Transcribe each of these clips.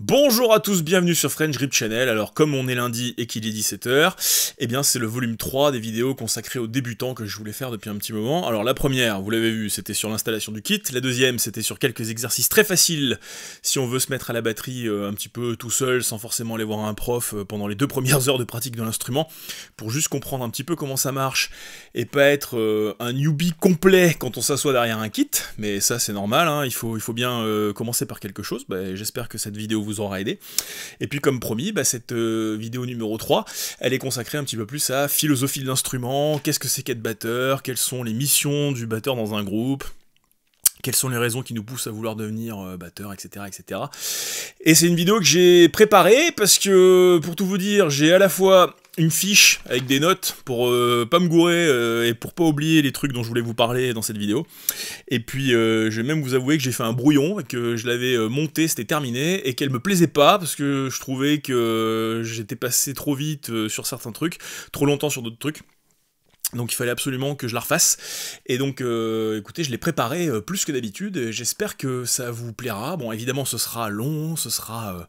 Bonjour à tous, bienvenue sur French Grip Channel. Alors comme on est lundi et qu'il est 17h, eh bien c'est le volume 3 des vidéos consacrées aux débutants que je voulais faire depuis un petit moment. Alors la première, vous l'avez vu, c'était sur l'installation du kit, la deuxième c'était sur quelques exercices très faciles si on veut se mettre à la batterie euh, un petit peu tout seul sans forcément aller voir un prof euh, pendant les deux premières heures de pratique de l'instrument pour juste comprendre un petit peu comment ça marche et pas être euh, un newbie complet quand on s'assoit derrière un kit, mais ça c'est normal, hein. il, faut, il faut bien commencer par quelque chose. Bah, j'espère que cette vidéo vous vous aura aidé. Et puis comme promis, bah, cette euh, vidéo numéro 3, elle est consacrée un petit peu plus à philosophie de l'instrument, qu'est-ce que c'est qu'être batteur, quelles sont les missions du batteur dans un groupe, quelles sont les raisons qui nous poussent à vouloir devenir euh, batteur, etc. etc. Et c'est une vidéo que j'ai préparée parce que, pour tout vous dire, j'ai à la fois une fiche avec des notes pour euh, pas me gourer euh, et pour pas oublier les trucs dont je voulais vous parler dans cette vidéo. Et puis je vais même vous avouer que j'ai fait un brouillon et que je l'avais monté, c'était terminé et qu'elle me plaisait pas parce que je trouvais que j'étais passé trop vite sur certains trucs, trop longtemps sur d'autres trucs. Donc il fallait absolument que je la refasse. Et donc euh, écoutez, je l'ai préparé euh, plus que d'habitude j'espère que ça vous plaira. Bon évidemment ce sera long, ce sera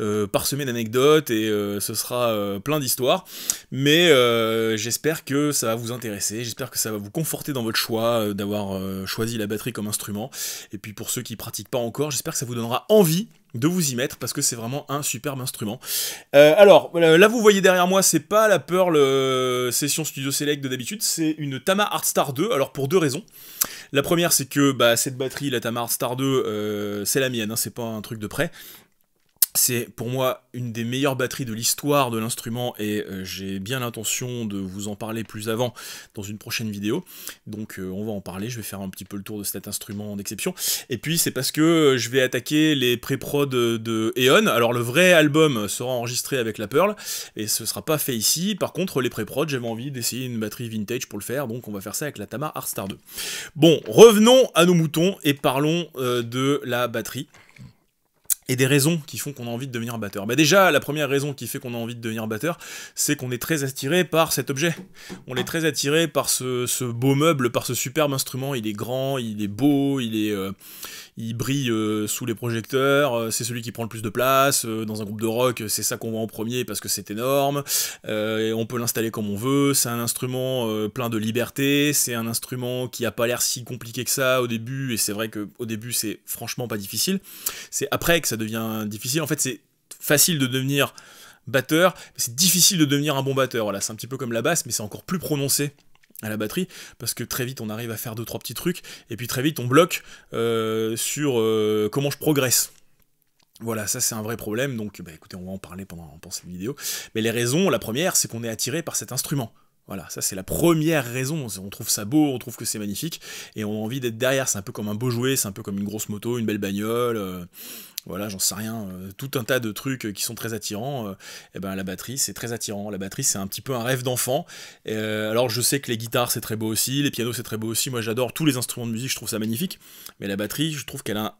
euh, parsemé d'anecdotes et ce sera plein d'histoires. Mais j'espère que ça va vous intéresser, j'espère que ça va vous conforter dans votre choix d'avoir choisi la batterie comme instrument. Et puis pour ceux qui pratiquent pas encore, j'espère que ça vous donnera envie de vous y mettre parce que c'est vraiment un superbe instrument. Euh, alors là vous voyez derrière moi c'est pas la Pearl euh, Session Studio Select de d'habitude, c'est une Tama Artstar 2, alors pour deux raisons. La première c'est que bah, cette batterie, la Tama Artstar 2, euh, c'est la mienne, hein, c'est pas un truc de prêt. C'est pour moi une des meilleures batteries de l'histoire de l'instrument et euh, j'ai bien l'intention de vous en parler plus avant dans une prochaine vidéo. Donc euh, on va en parler, je vais faire un petit peu le tour de cet instrument d'exception. Et puis c'est parce que euh, je vais attaquer les pré prods de, Eon. Alors le vrai album sera enregistré avec la Pearl et ce sera pas fait ici. Par contre les pré prods j'avais envie d'essayer une batterie vintage pour le faire, donc on va faire ça avec la Tama Star 2. Bon, revenons à nos moutons et parlons de la batterie et des raisons qui font qu'on a envie de devenir batteur. Bah déjà, la première raison qui fait qu'on a envie de devenir batteur, c'est qu'on est très attiré par cet objet. On est très attiré par ce, beau meuble, par ce superbe instrument. Il est grand, il est beau, il est, euh, il brille euh, sous les projecteurs. Euh, c'est celui qui prend le plus de place dans un groupe de rock. C'est ça qu'on voit en premier parce que c'est énorme. et on peut l'installer comme on veut. C'est un instrument plein de liberté. C'est un instrument qui a pas l'air si compliqué que ça au début. Et c'est vrai que au début, c'est franchement pas difficile. C'est après que ça devient difficile. En fait, c'est facile de devenir batteur, c'est difficile de devenir un bon batteur. Voilà, c'est un petit peu comme la basse, mais c'est encore plus prononcé à la batterie parce que très vite on arrive à faire deux trois petits trucs et puis très vite on bloque euh, sur euh, comment je progresse. Voilà, ça c'est un vrai problème, donc bah, écoutez, on va en parler pendant, pendant cette vidéo. Mais les raisons, la première, c'est qu'on est attiré par cet instrument. Voilà, ça c'est la première raison. On trouve ça beau, on trouve que c'est magnifique, et on a envie d'être derrière. C'est un peu comme un beau jouet, c'est un peu comme une grosse moto, une belle bagnole. Euh, voilà, j'en sais rien, euh, tout un tas de trucs euh, qui sont très attirants, euh, et ben la batterie c'est très attirant, la batterie c'est un petit peu un rêve d'enfant, alors je sais que les guitares c'est très beau aussi, les pianos c'est très beau aussi, moi j'adore tous les instruments de musique, je trouve ça magnifique, mais la batterie je trouve qu'elle a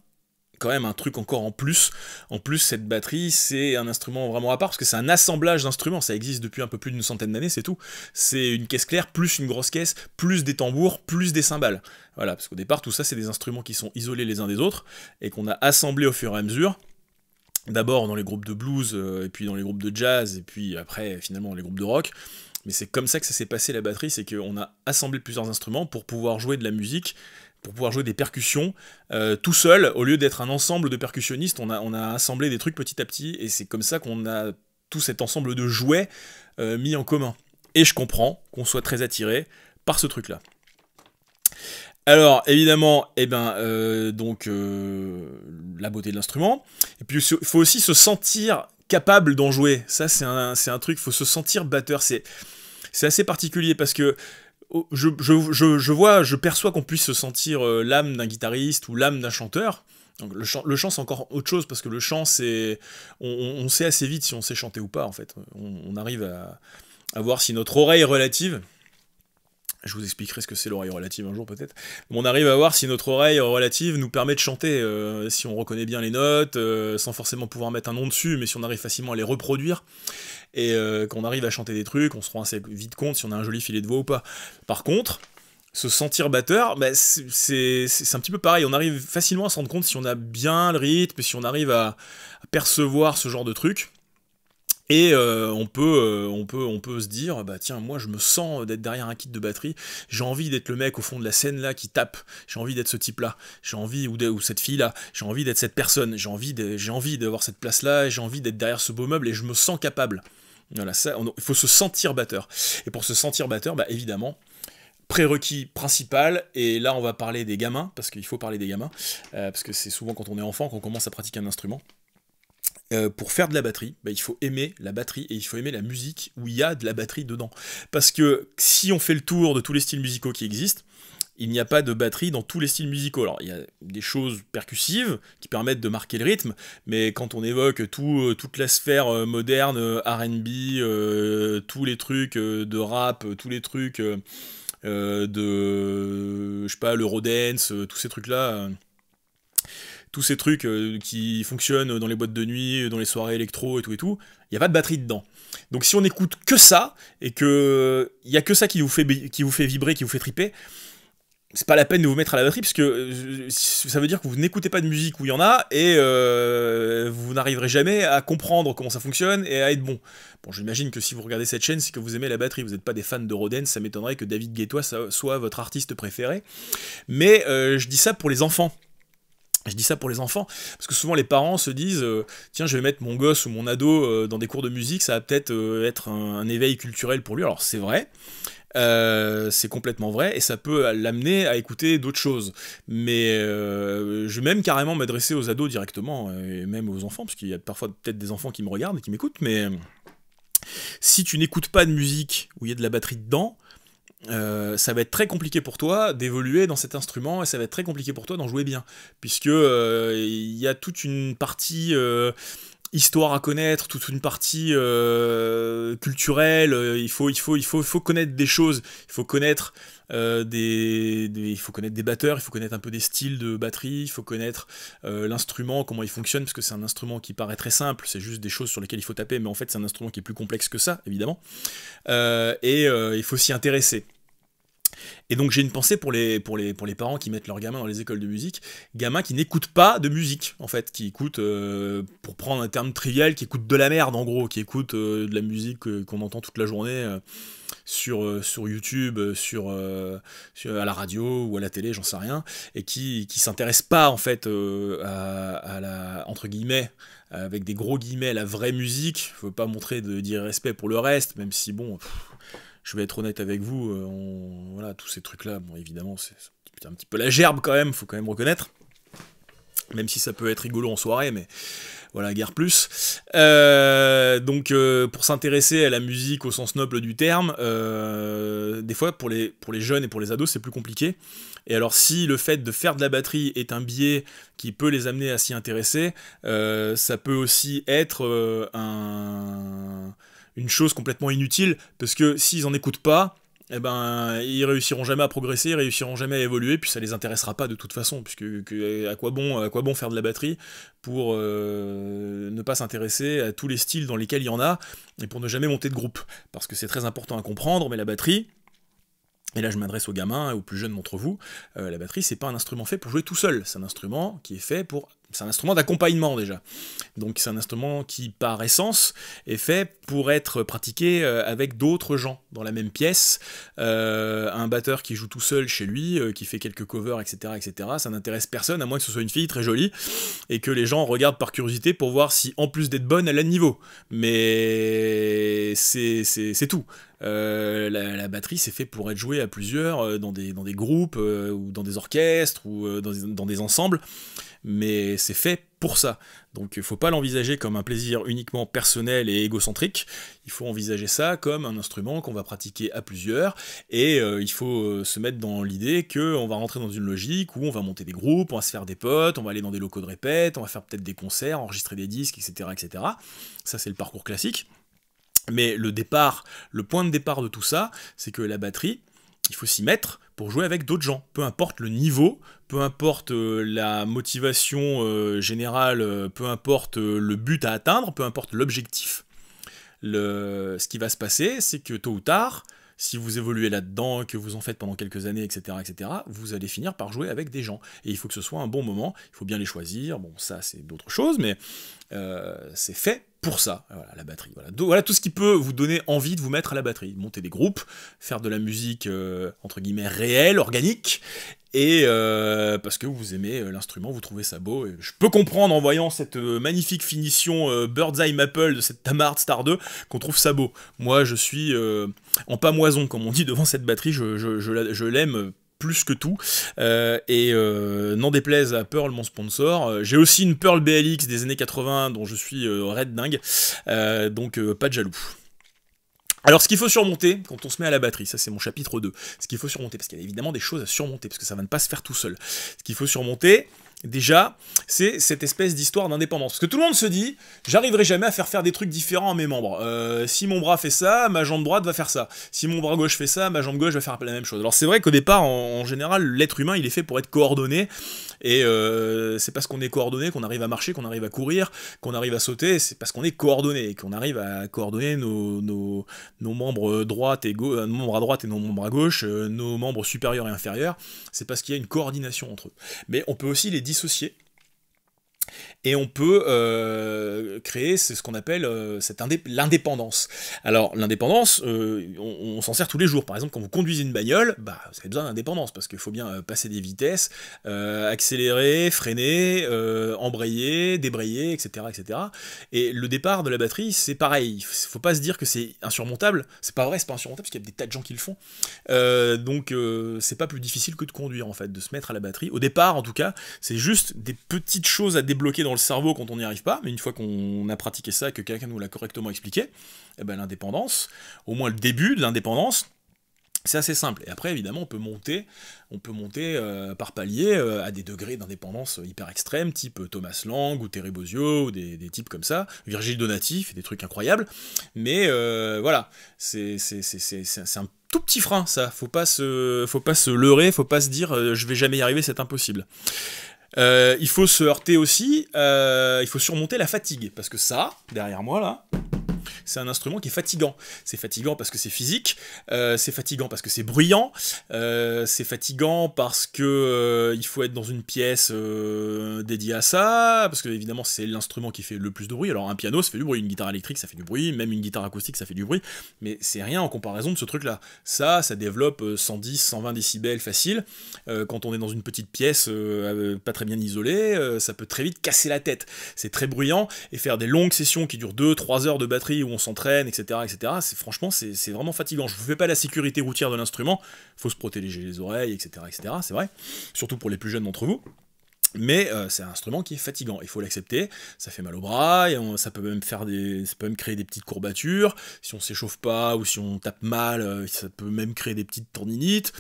quand même un truc encore en plus. En plus, cette batterie, c'est un instrument vraiment à part, parce que c'est un assemblage d'instruments, ça existe depuis un peu plus d'une centaine d'années, c'est tout. C'est une caisse claire, plus une grosse caisse, plus des tambours, plus des cymbales. Voilà, parce qu'au départ, tout ça, c'est des instruments qui sont isolés les uns des autres, et qu'on a assemblés au fur et à mesure d'abord dans les groupes de blues, euh, et puis dans les groupes de jazz, et puis après finalement les groupes de rock. Mais c'est comme ça que ça s'est passé la batterie, c'est qu'on a assemblé plusieurs instruments pour pouvoir jouer de la musique pour pouvoir jouer des percussions euh, tout seul, au lieu d'être un ensemble de percussionnistes, on a, on a assemblé des trucs petit à petit, et c'est comme ça qu'on a tout cet ensemble de jouets euh, mis en commun. Et je comprends qu'on soit très attiré par ce truc-là. Alors évidemment, eh ben, euh, donc la beauté de l'instrument. Et puis il faut aussi se sentir capable d'en jouer. Ça c'est un, un, truc, il faut se sentir batteur. C'est assez particulier parce que je, vois, je perçois qu'on puisse se sentir euh, l'âme d'un guitariste ou l'âme d'un chanteur. le chant, c'est encore autre chose parce que le chant, c'est, on, sait assez vite si on sait chanter ou pas en fait. On, arrive à, à voir si notre oreille est relative je vous expliquerai ce que c'est l'oreille relative un jour peut-être. On arrive à voir si notre oreille relative nous permet de chanter, euh, si on reconnaît bien les notes, euh, sans forcément pouvoir mettre un nom dessus, mais si on arrive facilement à les reproduire, et euh, qu'on arrive à chanter des trucs, on se rend assez vite compte si on a un joli filet de voix ou pas. Par contre, se sentir batteur, bah, c'est un petit peu pareil, on arrive facilement à se rendre compte si on a bien le rythme, si on arrive à, à percevoir ce genre de truc. Et euh, on, peut, euh, on, peut, on peut se dire, bah tiens, moi je me sens d'être derrière un kit de batterie, j'ai envie d'être le mec au fond de la scène là qui tape, j'ai envie d'être ce type là, j'ai envie, ou, cette fille là, j'ai envie d'être cette personne, j'ai envie d'avoir cette place là, j'ai envie d'être derrière ce beau meuble et je me sens capable. il faut se sentir batteur. Et pour se sentir batteur, bah évidemment, prérequis principal, et là on va parler des gamins, parce qu'il faut parler des gamins, euh, parce que c'est souvent quand on est enfant qu'on commence à pratiquer un instrument. Euh, pour faire de la batterie, bah, il faut aimer la batterie et il faut aimer la musique où il y a de la batterie dedans. Parce que si on fait le tour de tous les styles musicaux qui existent, il n'y a pas de batterie dans tous les styles musicaux. Alors, il y a des choses percussives qui permettent de marquer le rythme, mais quand on évoque euh, toute la sphère euh, moderne, RB, tous les trucs de rap, tous les trucs de. Je sais pas, le rodance, tous ces trucs-là tous ces trucs euh, qui fonctionnent dans les boîtes de nuit, dans les soirées électro et tout et tout, il n'y a pas de batterie dedans. Donc si on écoute que ça, et que il n'y a que ça qui vous, fait, qui vous fait vibrer, qui vous fait triper, c'est pas la peine de vous mettre à la batterie, parce que euh, ça veut dire que vous n'écoutez pas de musique où il y en a, et euh, vous n'arriverez jamais à comprendre comment ça fonctionne et à être bon. Bon, j'imagine que si vous regardez cette chaîne, c'est que vous aimez la batterie, vous n'êtes pas des fans de Roden, ça m'étonnerait que David Guetta soit votre artiste préféré. Mais je dis ça pour les enfants. Je dis ça pour les enfants, parce que souvent les parents se disent euh, tiens, je vais mettre mon gosse ou mon ado euh, dans des cours de musique, ça va peut-être euh, être un, éveil culturel pour lui. Alors c'est vrai, c'est complètement vrai, et ça peut l'amener à écouter d'autres choses. Mais je vais même carrément m'adresser aux ados directement, et même aux enfants, parce qu'il y a parfois peut-être des enfants qui me regardent et qui m'écoutent, mais si tu n'écoutes pas de musique où il y a de la batterie dedans, euh, ça va être très compliqué pour toi d'évoluer dans cet instrument et ça va être très compliqué pour toi d'en jouer bien, puisque il euh, y a toute une partie euh, histoire à connaître, toute une partie culturelle. Il faut, il faut, il faut, faut connaître des choses. Il faut connaître euh, il faut connaître des batteurs, il faut connaître un peu des styles de batterie, il faut connaître euh, l'instrument, comment il fonctionne, parce que c'est un instrument qui paraît très simple, c'est juste des choses sur lesquelles il faut taper, mais en fait c'est un instrument qui est plus complexe que ça, évidemment. Euh, et il faut s'y intéresser. Et donc j'ai une pensée pour les, pour, les, pour les parents qui mettent leurs gamins dans les écoles de musique, gamins qui n'écoutent pas de musique, en fait, qui écoutent, euh, pour prendre un terme trivial, qui écoutent de la merde en gros, qui écoutent euh, de la musique euh, qu'on entend toute la journée sur, sur YouTube, sur, à la radio ou à la télé, j'en sais rien, et qui ne s'intéressent pas en fait à, la, entre guillemets, avec des gros guillemets, la vraie musique. Je veux pas montrer de respect pour le reste, même si bon je vais être honnête avec vous, euh, voilà, tous ces trucs-là, bon, évidemment, c'est un petit peu la gerbe quand même, faut quand même reconnaître. Même si ça peut être rigolo en soirée, mais voilà, guère plus. Euh, donc, euh, pour s'intéresser à la musique au sens noble du terme, des fois, pour les, pour les jeunes et pour les ados, c'est plus compliqué. Et alors, si le fait de faire de la batterie est un biais qui peut les amener à s'y intéresser, ça peut aussi être un une chose complètement inutile, parce que s'ils n'en écoutent pas, eh ben, ils réussiront jamais à progresser, ils réussiront jamais à évoluer, puis ça les intéressera pas de toute façon, puisque à, quoi bon, à quoi bon faire de la batterie pour euh, ne pas s'intéresser à tous les styles dans lesquels il y en a, et pour ne jamais monter de groupe, parce que c'est très important à comprendre, mais la batterie, et là, je m'adresse aux gamins, aux plus jeunes d'entre vous. Euh, la batterie, c'est pas un instrument fait pour jouer tout seul. C'est un instrument qui est fait pour c'est un instrument d'accompagnement déjà. Donc c'est un instrument qui, par essence, est fait pour être pratiqué euh, avec d'autres gens dans la même pièce. Euh, un batteur qui joue tout seul chez lui, euh, qui fait quelques covers, etc., etc., ça n'intéresse personne, à moins que ce soit une fille très jolie, et que les gens regardent par curiosité pour voir si, en plus d'être bonne, elle a niveau. Mais c'est tout. la, batterie, c'est fait pour être jouée à plusieurs, dans, des, groupes, ou dans des orchestres, ou dans des ensembles mais c'est fait pour ça. Donc il ne faut pas l'envisager comme un plaisir uniquement personnel et égocentrique, il faut envisager ça comme un instrument qu'on va pratiquer à plusieurs, et euh, il faut euh, se mettre dans l'idée qu'on va rentrer dans une logique où on va monter des groupes, on va se faire des potes, on va aller dans des locaux de répète, on va faire peut-être des concerts, enregistrer des disques, etc. etc. Ça c'est le parcours classique. Mais le départ, le point de départ de tout ça, c'est que la batterie, il faut s'y mettre pour jouer avec d'autres gens, peu importe le niveau, peu importe euh, la motivation euh, générale, euh, peu importe le but à atteindre, peu importe l'objectif. Le... Ce qui va se passer, c'est que tôt ou tard, si vous évoluez là-dedans, que vous en faites pendant quelques années, etc., etc., vous allez finir par jouer avec des gens. Et il faut que ce soit un bon moment, il faut bien les choisir, bon ça c'est d'autres choses, mais c'est fait pour ça. Voilà, la batterie. Voilà. tout ce qui peut vous donner envie de vous mettre à la batterie. Monter des groupes, faire de la musique, euh, entre guillemets, réelle, organique, et euh, parce que vous aimez euh, l'instrument, vous trouvez ça beau. Et je peux comprendre en voyant cette magnifique finition Bird's Eye Maple de cette Tamard Star 2 qu'on trouve ça beau. Moi, je suis en pamoison, comme on dit, devant cette batterie. je l'aime plus que tout. Euh, et euh, n'en déplaise à Pearl, mon sponsor, euh, j'ai aussi une Pearl BLX des années 80 dont je suis red dingue, donc pas de jaloux. Alors ce qu'il faut surmonter quand on se met à la batterie, ça c'est mon chapitre 2, ce qu'il faut surmonter, parce qu'il y a évidemment des choses à surmonter, parce que ça va ne pas se faire tout seul. Ce qu'il faut surmonter, déjà, c'est cette espèce d'histoire d'indépendance. Parce que tout le monde se dit, j'arriverai jamais à faire faire des trucs différents à mes membres. Euh, si mon bras fait ça, ma jambe droite va faire ça. Si mon bras gauche fait ça, ma jambe gauche va faire la même chose. Alors c'est vrai qu'au départ, en, général, l'être humain, il est fait pour être coordonné. Et euh, c'est parce qu'on est coordonné qu'on arrive à marcher, qu'on arrive à courir, qu'on arrive à sauter. C'est parce qu'on est coordonné et qu'on arrive à coordonner nos, membres droite et euh, nos membres à droite et nos membres à gauche, nos membres supérieurs et inférieurs. C'est parce qu'il y a une coordination entre eux. Mais on peut aussi les dissocié et on peut euh, créer ce qu'on appelle euh, cette l'indépendance. Alors l'indépendance, euh, on, s'en sert tous les jours. Par exemple, quand vous conduisez une bagnole, bah, vous avez besoin d'indépendance parce qu'il faut bien euh, passer des vitesses, accélérer, freiner, embrayer, débrayer, etc., etc. Et le départ de la batterie, c'est pareil. Il faut pas se dire que c'est insurmontable. C'est pas vrai, c'est pas insurmontable parce qu'il y a des tas de gens qui le font. donc c'est pas plus difficile que de conduire en fait, de se mettre à la batterie. Au départ, en tout cas, c'est juste des petites choses à débloquer bloqué dans le cerveau quand on n'y arrive pas, mais une fois qu'on a pratiqué ça et que quelqu'un nous l'a correctement expliqué, eh ben, l'indépendance, au moins le début de l'indépendance, c'est assez simple. Et après, évidemment, on peut monter, on peut monter euh, par palier euh, à des degrés d'indépendance hyper extrêmes, type euh, Thomas Lang ou Terry Bozio, ou des, types comme ça. Virgile Donati des trucs incroyables. Mais voilà, c'est un tout petit frein, ça. Faut pas se, faut pas se leurrer, faut pas se dire je vais jamais y arriver, c'est impossible. Euh, il faut se heurter aussi, euh, il faut surmonter la fatigue. Parce que ça, derrière moi là, c'est un instrument qui est fatigant. C'est fatigant parce que c'est physique, euh, c'est fatigant parce que c'est bruyant, euh, c'est fatigant parce que euh, il faut être dans une pièce dédiée à ça, parce que évidemment c'est l'instrument qui fait le plus de bruit. Alors un piano ça fait du bruit, une guitare électrique ça fait du bruit, même une guitare acoustique ça fait du bruit, mais c'est rien en comparaison de ce truc-là. Ça, ça développe 110, 120 décibels facile. quand on est dans une petite pièce pas très bien isolée, ça peut très vite casser la tête. C'est très bruyant et faire des longues sessions qui durent 2-3 heures de batterie où on s'entraîne, etc. etc. C'est, franchement, c'est, vraiment fatigant. Je ne vous fais pas la sécurité routière de l'instrument, faut se protéger les oreilles, etc. etc. c'est vrai, surtout pour les plus jeunes d'entre vous. Mais euh, c'est un instrument qui est fatigant, il faut l'accepter, ça fait mal au bras, ça, peut même faire des, créer des petites courbatures, si on s'échauffe pas ou si on tape mal, euh, ça peut même créer des petites tendinites,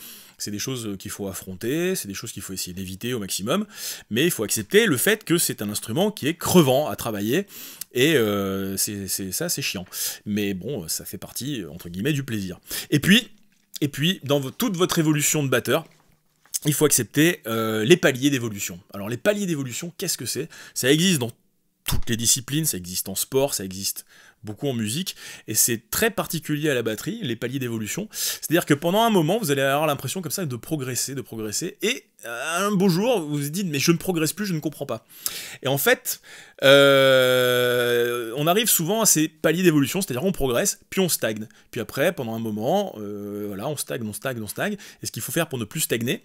c'est des choses euh, qu'il faut affronter, c'est des choses qu'il faut essayer d'éviter au maximum, mais il faut accepter le fait que c'est un instrument qui est crevant à travailler, et euh, c'est ça, c'est chiant. Mais bon, ça fait partie, euh, entre guillemets, du plaisir. Et puis, et puis dans toute votre évolution de batteur, il faut accepter les paliers d'évolution. Alors les paliers d'évolution, qu'est-ce que c'est Ça existe dans toutes les disciplines, ça existe en sport, ça existe beaucoup en musique, et c'est très particulier à la batterie, les paliers d'évolution. C'est-à-dire que pendant un moment, vous allez avoir l'impression comme ça de progresser, de progresser, et euh, un beau jour, vous vous dites, mais je ne progresse plus, je ne comprends pas. Et en fait, euh, on arrive souvent à ces paliers d'évolution, c'est-à-dire on progresse, puis on stagne. Puis après, pendant un moment, euh, voilà, on stagne, on stagne, on stagne. Et ce qu'il faut faire pour ne plus stagner,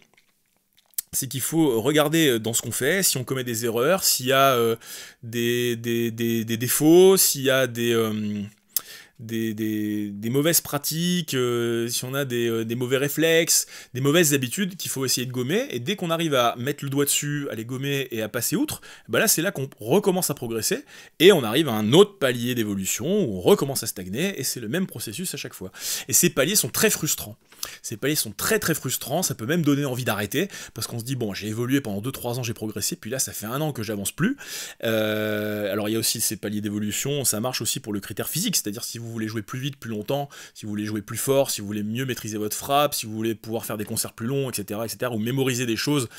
c'est qu'il faut regarder euh, dans ce qu'on fait, si on commet des erreurs, s'il y a euh, des, des, des, défauts, s'il y a des... Euh, des, mauvaises pratiques, euh, si on a euh, des, mauvais réflexes, des mauvaises habitudes qu'il faut essayer de gommer. Et dès qu'on arrive à mettre le doigt dessus, à les gommer et à passer outre, bah là c'est là qu'on recommence à progresser et on arrive à un autre palier d'évolution où on recommence à stagner et c'est le même processus à chaque fois. Et ces paliers sont très frustrants. Ces paliers sont très très frustrants, ça peut même donner envie d'arrêter, parce qu'on se dit, bon, j'ai évolué pendant 2-3 ans, j'ai progressé, puis là, ça fait un an que j'avance plus. Euh, alors, il y a aussi ces paliers d'évolution, ça marche aussi pour le critère physique, c'est-à-dire si vous vous voulez jouer plus vite, plus longtemps, si vous voulez jouer plus fort, si vous voulez mieux maîtriser votre frappe, si vous voulez pouvoir faire des concerts plus longs, etc., etc., ou mémoriser des choses,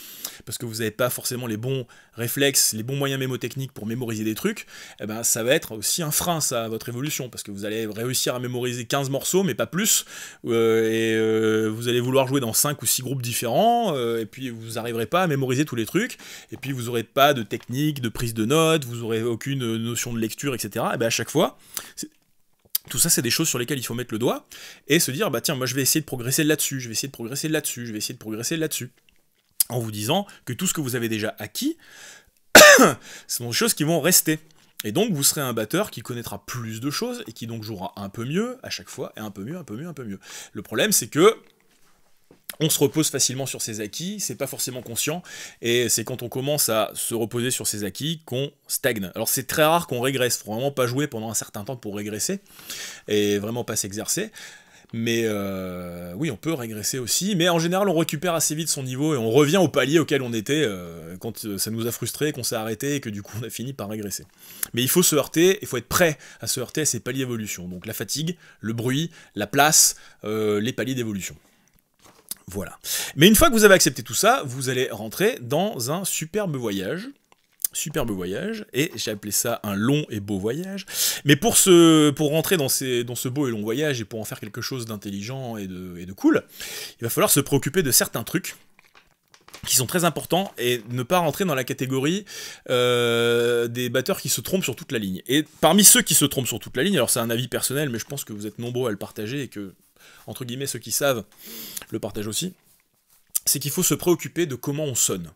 parce que vous n'avez pas forcément les bons réflexes, les bons moyens mémotechniques pour mémoriser des trucs, eh ben, ça va être aussi un frein, ça, à votre évolution, parce que vous allez réussir à mémoriser 15 morceaux, mais pas plus, euh, et euh, vous allez vouloir jouer dans 5 ou 6 groupes différents, euh, et puis vous n'arriverez pas à mémoriser tous les trucs, et puis vous n'aurez pas de technique, de prise de notes, vous n'aurez aucune notion de lecture, etc., et bien à chaque fois, tout ça, c'est des choses sur lesquelles il faut mettre le doigt et se dire, bah tiens, moi je vais essayer de progresser là-dessus, je vais essayer de progresser là-dessus, je vais essayer de progresser là-dessus. En vous disant que tout ce que vous avez déjà acquis, ce sont des choses qui vont rester. Et donc, vous serez un batteur qui connaîtra plus de choses et qui donc jouera un peu mieux à chaque fois, et un peu mieux, un peu mieux, un peu mieux. Le problème, c'est que on se repose facilement sur ses acquis, c'est pas forcément conscient, et c'est quand on commence à se reposer sur ses acquis qu'on stagne. Alors c'est très rare qu'on régresse, faut vraiment pas jouer pendant un certain temps pour régresser, et vraiment pas s'exercer. Mais euh, oui, on peut régresser aussi, mais en général on récupère assez vite son niveau et on revient au palier auquel on était euh, quand euh, ça nous a frustré, qu'on s'est arrêté et que du coup on a fini par régresser. Mais il faut se heurter, il faut être prêt à se heurter à ces paliers d'évolution. Donc la fatigue, le bruit, la place, les paliers d'évolution. Voilà. Mais une fois que vous avez accepté tout ça, vous allez rentrer dans un superbe voyage. Superbe voyage, et j'ai appelé ça un long et beau voyage. Mais pour, pour rentrer dans, ces, dans ce beau et long voyage et pour en faire quelque chose d'intelligent et de, et de cool, il va falloir se préoccuper de certains trucs qui sont très importants et ne pas rentrer dans la catégorie euh, des batteurs qui se trompent sur toute la ligne. Et parmi ceux qui se trompent sur toute la ligne, alors c'est un avis personnel, mais je pense que vous êtes nombreux à le partager et que entre guillemets ceux qui savent le partage aussi, c'est qu'il faut se préoccuper de comment on sonne.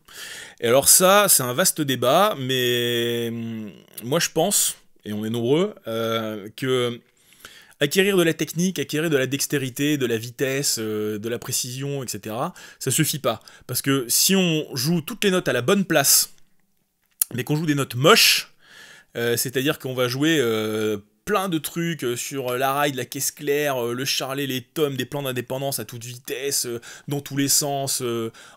Et alors ça, c'est un vaste débat, mais hum, moi je pense, et on est nombreux, euh, que acquérir de la technique, acquérir de la dextérité, de la vitesse, euh, de la précision, etc., ça suffit pas. Parce que si on joue toutes les notes à la bonne place, mais qu'on joue des notes moches, euh, c'est-à-dire qu'on va jouer plein de trucs euh, sur euh, la ride, la caisse claire, euh, le charlet, les tomes, des plans d'indépendance à toute vitesse, dans tous les sens,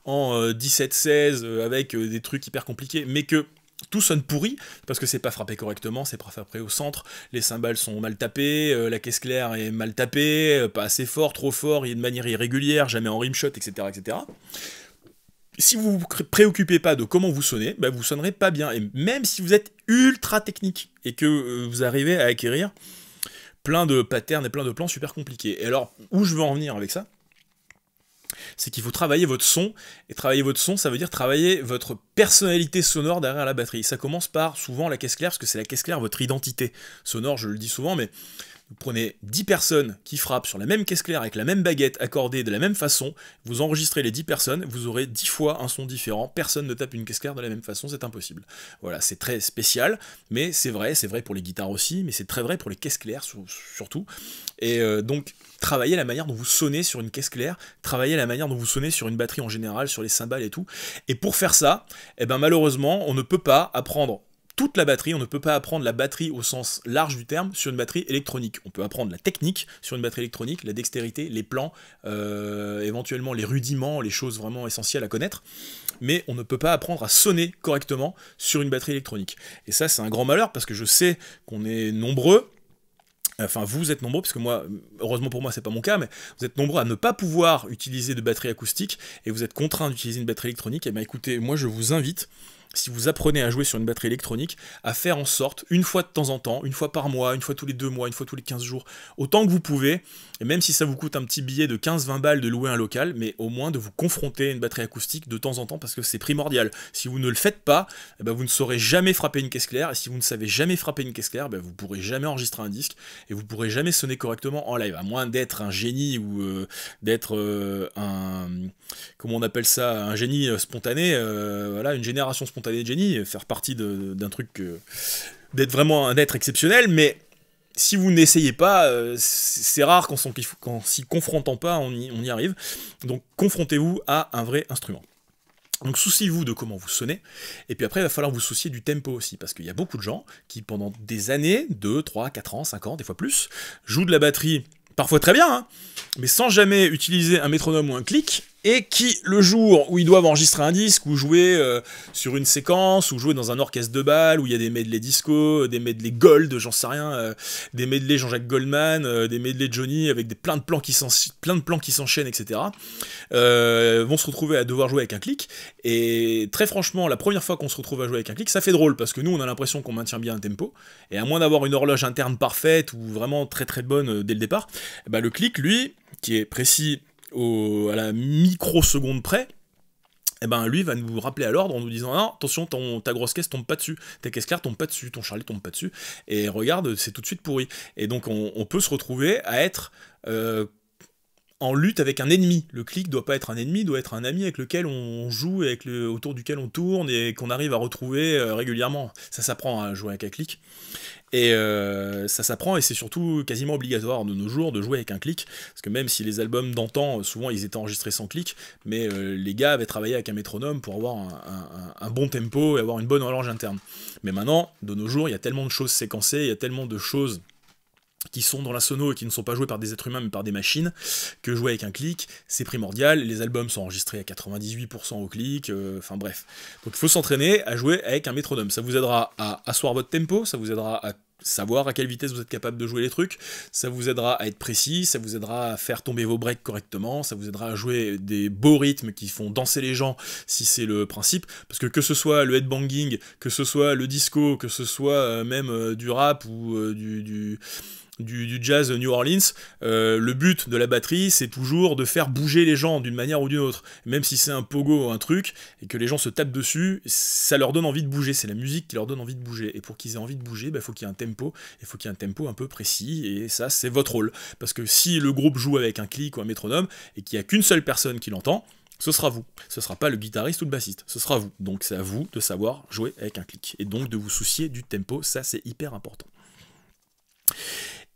en 17-16, avec des trucs hyper compliqués, mais que tout sonne pourri parce que c'est pas frappé correctement, c'est pas frappé au centre, les cymbales sont mal tapées, la caisse claire est mal tapée, pas assez fort, trop fort, et de manière irrégulière, jamais en rimshot, etc. etc si vous vous préoccupez pas de comment vous sonnez, bah vous sonnerez pas bien. Et même si vous êtes ultra technique et que euh, vous arrivez à acquérir plein de patterns et plein de plans super compliqués. Et alors, où je veux en venir avec ça c'est qu'il faut travailler votre son, et travailler votre son, ça veut dire travailler votre personnalité sonore derrière la batterie. Ça commence par souvent la caisse claire, parce que c'est la caisse claire, votre identité sonore, je le dis souvent, mais vous prenez 10 personnes qui frappent sur la même caisse claire avec la même baguette accordée de la même façon, vous enregistrez les 10 personnes, vous aurez 10 fois un son différent, personne ne tape une caisse claire de la même façon, c'est impossible. Voilà, c'est très spécial, mais c'est vrai, c'est vrai pour les guitares aussi, mais c'est très vrai pour les caisses claires surtout. Et euh, donc, travaillez la manière dont vous sonnez sur une caisse claire, travaillez la manière dont vous sonnez sur une batterie en général, sur les cymbales et tout. Et pour faire ça, eh ben malheureusement, on ne peut pas apprendre toute la batterie. On ne peut pas apprendre la batterie au sens large du terme sur une batterie électronique. On peut apprendre la technique sur une batterie électronique, la dextérité, les plans, euh, éventuellement les rudiments, les choses vraiment essentielles à connaître. Mais on ne peut pas apprendre à sonner correctement sur une batterie électronique. Et ça, c'est un grand malheur parce que je sais qu'on est nombreux enfin vous êtes nombreux, puisque moi, heureusement pour moi, c'est pas mon cas, mais vous êtes nombreux à ne pas pouvoir utiliser de batterie acoustique et vous êtes contraint d'utiliser une batterie électronique, et eh bien écoutez, moi je vous invite si vous apprenez à jouer sur une batterie électronique, à faire en sorte, une fois de temps en temps, une fois par mois, une fois tous les deux mois, une fois tous les 15 jours, autant que vous pouvez, et même si ça vous coûte un petit billet de 15-20 balles de louer un local, mais au moins de vous confronter à une batterie acoustique de temps en temps parce que c'est primordial. Si vous ne le faites pas, eh ben, vous ne saurez jamais frapper une caisse claire. Et si vous ne savez jamais frapper une caisse claire, eh ben, vous ne pourrez jamais enregistrer un disque et vous ne pourrez jamais sonner correctement en live. À moins d'être un génie ou euh, d'être euh, un. Comment on appelle ça Un génie euh, spontané. voilà, une génération spontanée de génie. Faire partie d'un truc. d'être vraiment un être exceptionnel, mais si vous n'essayez pas, euh, c'est rare qu'en s'y confrontant pas, on y, arrive. Donc confrontez-vous à un vrai instrument. Donc souciez-vous de comment vous sonnez, et puis après il va falloir vous soucier du tempo aussi, parce qu'il y a beaucoup de gens qui pendant des années, 2, 3, 4 ans, 5 ans, des fois plus, jouent de la batterie, parfois très bien, hein, mais sans jamais utiliser un métronome ou un clic, et qui, le jour où ils doivent enregistrer un disque, ou jouer euh, sur une séquence, ou jouer dans un orchestre de bal, où il y a des medley disco, des medley gold, j'en sais rien, euh, des medley Jean-Jacques Goldman, euh, des medley Johnny, avec des, plein de plans qui s'enchaînent, etc., vont se retrouver à devoir jouer avec un clic, et très franchement, la première fois qu'on se retrouve à jouer avec un clic, ça fait drôle, parce que nous, on a l'impression qu'on maintient bien un tempo, et à moins d'avoir une horloge interne parfaite, ou vraiment très très bonne dès le départ, eh ben, le clic, lui, qui est précis à la microseconde près, et eh ben lui va nous rappeler à l'ordre en nous disant Non, ah, attention ton, ta grosse caisse tombe pas dessus, ta caisse claire tombe pas dessus, ton charlie tombe pas dessus, et regarde c'est tout de suite pourri. Et donc on, peut se retrouver à être euh, en lutte avec un ennemi. Le clic doit pas être un ennemi, doit être un ami avec lequel on joue et avec le, autour duquel on tourne et qu'on arrive à retrouver euh, régulièrement. Ça s'apprend à jouer avec un clic. Et euh, ça s'apprend et c'est surtout quasiment obligatoire de nos jours de jouer avec un clic. Parce que même si les albums d'antan, euh, souvent ils étaient enregistrés sans clic, mais les gars avaient travaillé avec un métronome pour avoir un, un, bon tempo et avoir une bonne horloge interne. Mais maintenant, de nos jours, il y a tellement de choses séquencées, il y a tellement de choses qui sont dans la sono et qui ne sont pas joués par des êtres humains mais par des machines, que jouer avec un clic, c'est primordial. Les albums sont enregistrés à 98% au clic, euh, enfin bref. Donc il faut s'entraîner à jouer avec un métronome. Ça vous aidera à asseoir votre tempo, ça vous aidera à savoir à quelle vitesse vous êtes capable de jouer les trucs, ça vous aidera à être précis, ça vous aidera à faire tomber vos breaks correctement, ça vous aidera à jouer des beaux rythmes qui font danser les gens si c'est le principe, parce que que ce soit le headbanging, que ce soit le disco, que ce soit euh, même euh, du rap ou du du, jazz New Orleans, euh, le but de la batterie, c'est toujours de faire bouger les gens d'une manière ou d'une autre. Même si c'est un pogo, ou un truc, et que les gens se tapent dessus, ça leur donne envie de bouger. C'est la musique qui leur donne envie de bouger. Et pour qu'ils aient envie de bouger, il bah, faut qu'il y ait un tempo. Il faut qu'il y ait un tempo un peu précis. Et ça, c'est votre rôle. Parce que si le groupe joue avec un clic ou un métronome, et qu'il n'y a qu'une seule personne qui l'entend, ce sera vous. Ce ne sera pas le guitariste ou le bassiste. Ce sera vous. Donc c'est à vous de savoir jouer avec un clic. Et donc de vous soucier du tempo. Ça, c'est hyper important.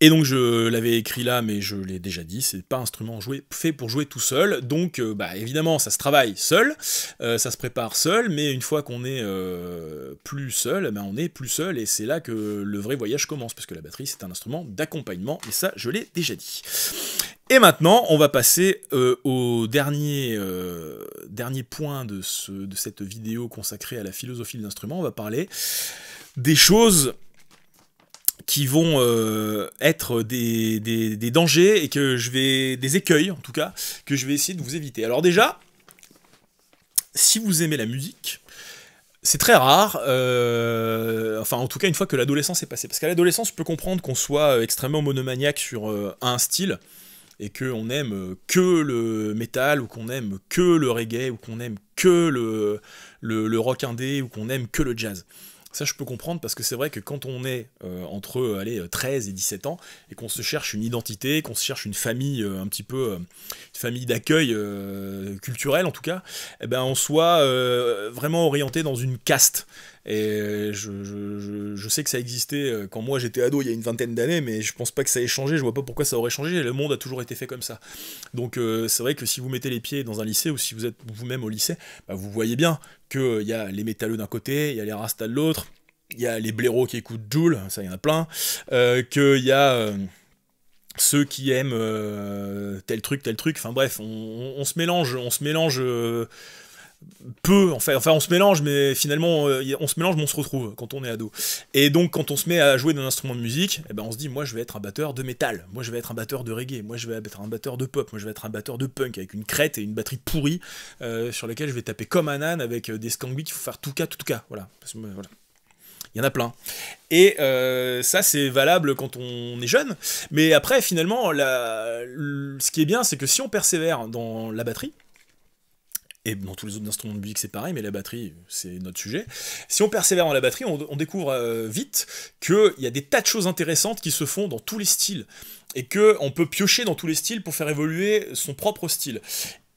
Et donc je l'avais écrit là, mais je l'ai déjà dit, c'est pas un instrument joué, fait pour jouer tout seul. Donc euh, bah, évidemment, ça se travaille seul, euh, ça se prépare seul, mais une fois qu'on est euh, plus seul, eh ben, on est plus seul, et c'est là que le vrai voyage commence, parce que la batterie c'est un instrument d'accompagnement, et ça je l'ai déjà dit. Et maintenant, on va passer au dernier, dernier point de, ce, de cette vidéo consacrée à la philosophie de l'instrument. On va parler des choses qui vont euh, être des, dangers et que je vais des écueils en tout cas que je vais essayer de vous éviter. Alors déjà, si vous aimez la musique, c'est très rare, euh, enfin en tout cas une fois que l'adolescence est passée, parce qu'à l'adolescence, je peux comprendre qu'on soit euh, extrêmement monomaniaque sur un style et qu'on aime que le métal ou qu'on aime que le reggae ou qu'on aime que le, le, le rock indé ou qu'on aime que le jazz. Ça, je peux comprendre parce que c'est vrai que quand on est euh, entre euh, allez, 13 euh, et 17 ans et qu'on se cherche une identité, qu'on se cherche une famille un petit peu, famille d'accueil culturel en tout cas, eh ben, on soit vraiment orienté dans une caste. Et euh, je, sais que ça existait euh, quand moi j'étais ado il y a une vingtaine d'années, mais je pense pas que ça ait changé, je vois pas pourquoi ça aurait changé, le monde a toujours été fait comme ça. Donc euh, c'est vrai que si vous mettez les pieds dans un lycée ou si vous êtes vous-même au lycée, bah, vous voyez bien qu'il y a les métalleux d'un côté, il y a les rastas de l'autre, il y a les blaireaux qui écoutent Joule, ça y en a plein, qu'il y a ceux qui aiment tel truc, tel truc, enfin bref, on, se mélange, on se mélange peu, enfin, enfin on se mélange, mais finalement euh, on se mélange on se retrouve quand on est ado. Et donc quand on se met à jouer d'un instrument de musique, eh ben, on se dit moi je vais être un batteur de métal, moi je vais être un batteur de reggae, moi je vais être un batteur de pop, moi je vais être un batteur de punk avec une crête et une batterie pourrie euh, sur laquelle je vais taper comme un âne avec euh, des scanguis qu'il faut faire tout cas, tout cas, voilà. Il y en a plein. Et ça, c'est valable quand on est jeune. Mais après, finalement, ce qui est bien, c'est que si on persévère dans la batterie, et dans tous les autres instruments de musique, c'est pareil, mais la batterie, c'est notre sujet. Si on persévère dans la batterie, on, découvre euh, vite qu'il y a des tas de choses intéressantes qui se font dans tous les styles. Et qu'on peut piocher dans tous les styles pour faire évoluer son propre style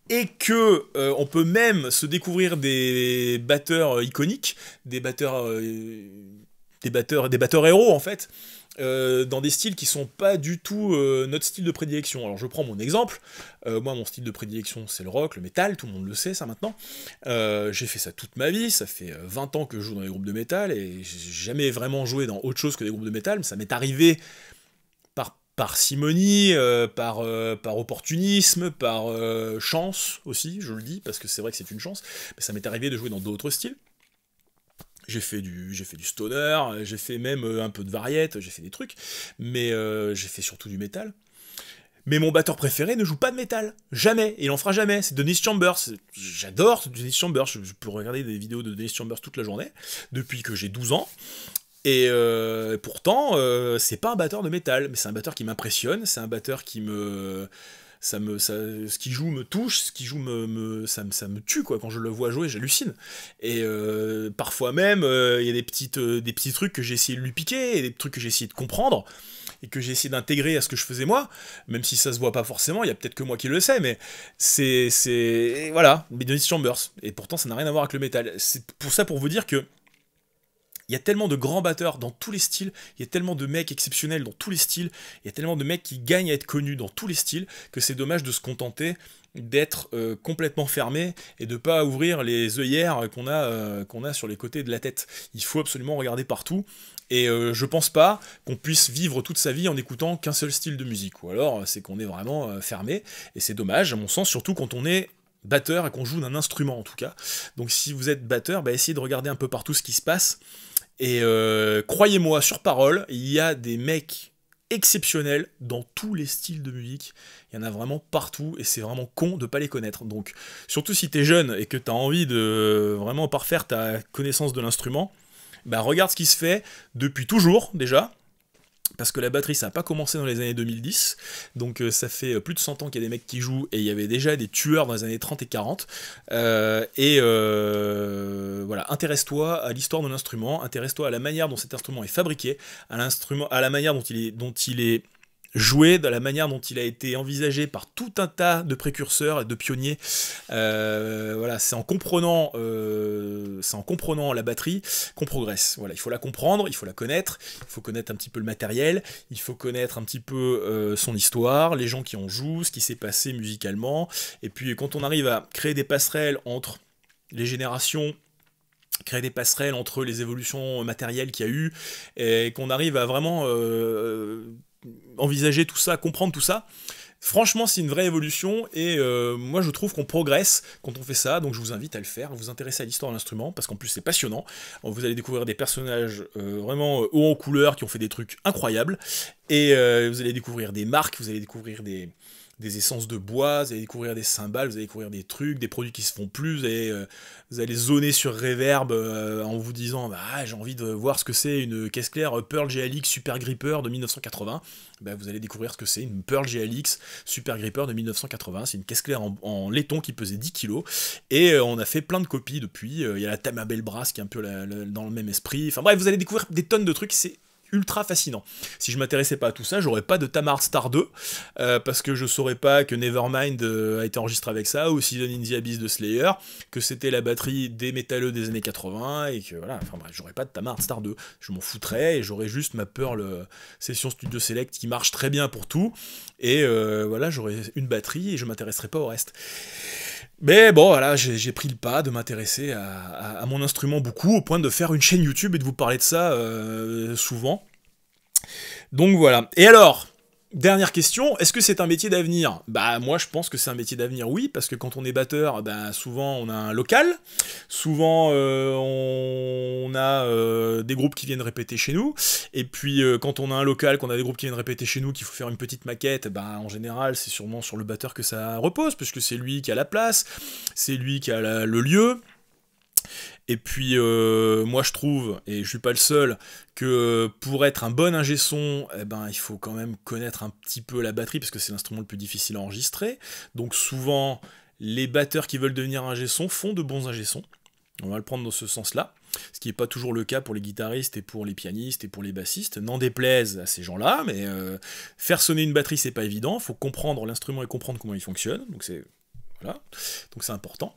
et que euh, on peut même se découvrir des batteurs euh, iconiques, des batteurs, des batteurs, des batteurs héros en fait, euh, dans des styles qui sont pas du tout euh, notre style de prédilection. Alors je prends mon exemple, euh, moi mon style de prédilection c'est le rock, le métal, tout le monde le sait ça maintenant. j'ai fait ça toute ma vie, ça fait 20 ans que je joue dans les groupes de métal et j'ai jamais vraiment joué dans autre chose que des groupes de métal, mais ça m'est arrivé par simonie, par, par opportunisme, par chance aussi, je le dis, parce que c'est vrai que c'est une chance, mais ça m'est arrivé de jouer dans d'autres styles. J'ai fait du j'ai fait du stoner, j'ai fait même euh, un peu de variette, j'ai fait des trucs, mais euh, j'ai fait surtout du métal. Mais mon batteur préféré ne joue pas de métal, jamais, il en fera jamais. C'est Dennis Chambers. J'adore Dennis Chambers. Je, peux regarder des vidéos de Dennis Chambers toute la journée depuis que j'ai 12 ans. Et euh, pourtant, c'est pas un batteur de métal, mais c'est un batteur qui m'impressionne, c'est un batteur qui me ça me, ça, ce qui joue me touche, ce qui joue me, me ça, me tue quoi. Quand je le vois jouer, j'hallucine. Et euh, parfois même, euh, il y a des petites, euh, des petits trucs que j'ai essayé de lui piquer, et des trucs que j'ai essayé de comprendre et que j'ai essayé d'intégrer à ce que je faisais moi, même si ça se voit pas forcément. Il y a peut-être que moi qui le sais, mais c'est, c'est, voilà, Midnight Chambers. Et pourtant, ça n'a rien à voir avec le métal. C'est pour ça pour vous dire que il y a tellement de grands batteurs dans tous les styles, il y a tellement de mecs exceptionnels dans tous les styles, il y a tellement de mecs qui gagnent à être connus dans tous les styles que c'est dommage de se contenter d'être euh, complètement fermé et de ne pas ouvrir les œillères qu'on a, euh, a sur les côtés de la tête. Il faut absolument regarder partout. Et je euh, je pense pas qu'on puisse vivre toute sa vie en écoutant qu'un seul style de musique. Ou alors c'est qu'on est vraiment fermé. Et c'est dommage, à mon sens, surtout quand on est batteur et qu'on joue d'un instrument en tout cas. Donc si vous êtes batteur, bah, essayez de regarder un peu partout ce qui se passe. Et euh, croyez-moi, sur parole, il y a des mecs exceptionnels dans tous les styles de musique. Il y en a vraiment partout et c'est vraiment con de pas les connaître. Donc, surtout si t'es jeune et que tu as envie de euh, vraiment parfaire ta connaissance de l'instrument, bah regarde ce qui se fait depuis toujours déjà parce que la batterie ça n'a pas commencé dans les années 2010, donc euh, ça fait euh, plus de 100 ans qu'il y a des mecs qui jouent et il y avait déjà des tueurs dans les années 30 et 40. Euh, et voilà, intéresse-toi à l'histoire de l'instrument, intéresse-toi à la manière dont cet instrument est fabriqué, à, l'instrument, à la manière dont il est, dont il est jouer de la manière dont il a été envisagé par tout un tas de précurseurs et de pionniers. Euh, voilà, c'est en comprenant, euh, c'est en comprenant la batterie qu'on progresse. Voilà, il faut la comprendre, il faut la connaître, il faut connaître un petit peu le matériel, il faut connaître un petit peu euh, son histoire, les gens qui en jouent, ce qui s'est passé musicalement. Et puis quand on arrive à créer des passerelles entre les générations créer des passerelles entre les évolutions matérielles qu'il y a eu et qu'on arrive à vraiment envisager tout ça, comprendre tout ça. Franchement, c'est une vraie évolution et euh, moi je trouve qu'on progresse quand on fait ça, donc je vous invite à le faire, vous intéresser à l'histoire de l'instrument parce qu'en plus c'est passionnant. Vous allez découvrir des personnages euh, vraiment euh, haut en couleur qui ont fait des trucs incroyables et vous allez découvrir des marques, vous allez découvrir des, des essences de bois, vous allez découvrir des cymbales, vous allez découvrir des trucs, des produits qui se font plus, vous allez, euh, vous allez zoner sur Reverb euh, en vous disant bah, ah, j'ai envie de voir ce que c'est une caisse claire Pearl GLX Super Gripper de 1980. Bah, vous allez découvrir ce que c'est une Pearl GLX Super Gripper de 1980. C'est une caisse claire en, laiton qui pesait 10 kg. Et euh, on a fait plein de copies depuis. Il y a la Tamabel Brass qui est un peu dans le même esprit. Enfin bref, vous allez découvrir des tonnes de trucs. C'est ultra fascinant. Si je m'intéressais pas à tout ça, j'aurais pas de Tamar Star 2, euh, parce que je saurais pas que Nevermind euh, a été enregistré avec ça, ou Season in the Abyss de Slayer, que c'était la batterie des métalleux des années 80, et que voilà, enfin bref, j'aurais pas de Tamar Star 2. Je m'en foutrais, et j'aurais juste ma Pearl euh, Session Studio Select qui marche très bien pour tout, et voilà, j'aurais une batterie, et je m'intéresserais pas au reste. Mais bon, voilà, j'ai pris le pas de m'intéresser à, mon instrument beaucoup, au point de faire une chaîne YouTube et de vous parler de ça souvent. Donc voilà. Et alors, Dernière question, est-ce que c'est un métier d'avenir Bah moi je pense que c'est un métier d'avenir oui, parce que quand on est batteur, bah, souvent on a un local, souvent euh, on a euh, des groupes qui viennent répéter chez nous, et puis euh, quand on a un local, qu'on a des groupes qui viennent répéter chez nous, qu'il faut faire une petite maquette, bah en général c'est sûrement sur le batteur que ça repose, puisque c'est lui qui a la place, c'est lui qui a le lieu, et puis euh, moi je trouve, et je suis pas le seul, que pour être un bon ingé son, eh ben, il faut quand même connaître un petit peu la batterie, parce que c'est l'instrument le plus difficile à enregistrer. Donc souvent, les batteurs qui veulent devenir ingé son font de bons ingé sons. On va le prendre dans ce sens-là, ce qui n'est pas toujours le cas pour les guitaristes et pour les pianistes et pour les bassistes. N'en déplaise à ces gens-là, mais euh, faire sonner une batterie, c'est pas évident. il Faut comprendre l'instrument et comprendre comment il fonctionne. Donc c'est voilà. Donc c'est important.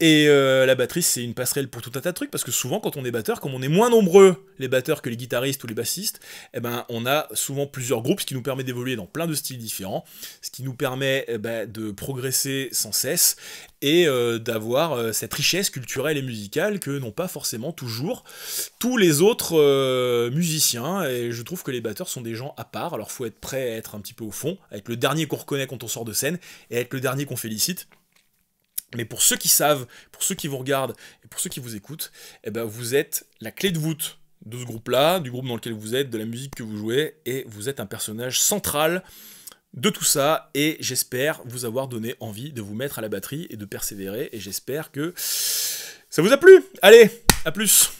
Et euh, la batterie, c'est une passerelle pour tout un tas de trucs, parce que souvent, quand on est batteur, comme on est moins nombreux, les batteurs, que les guitaristes ou les bassistes, eh ben, on a souvent plusieurs groupes, ce qui nous permet d'évoluer dans plein de styles différents, ce qui nous permet eh ben, de progresser sans cesse et euh, d'avoir euh, cette richesse culturelle et musicale que n'ont pas forcément toujours tous les autres musiciens. Et je trouve que les batteurs sont des gens à part, alors faut être prêt à être un petit peu au fond, avec le dernier qu'on reconnaît quand on sort de scène et avec être le dernier qu'on félicite. Mais pour ceux qui savent, pour ceux qui vous regardent et pour ceux qui vous écoutent, eh ben vous êtes la clé de voûte de ce groupe-là, du groupe dans lequel vous êtes, de la musique que vous jouez, et vous êtes un personnage central de tout ça, et j'espère vous avoir donné envie de vous mettre à la batterie et de persévérer, et j'espère que ça vous a plu. Allez, à plus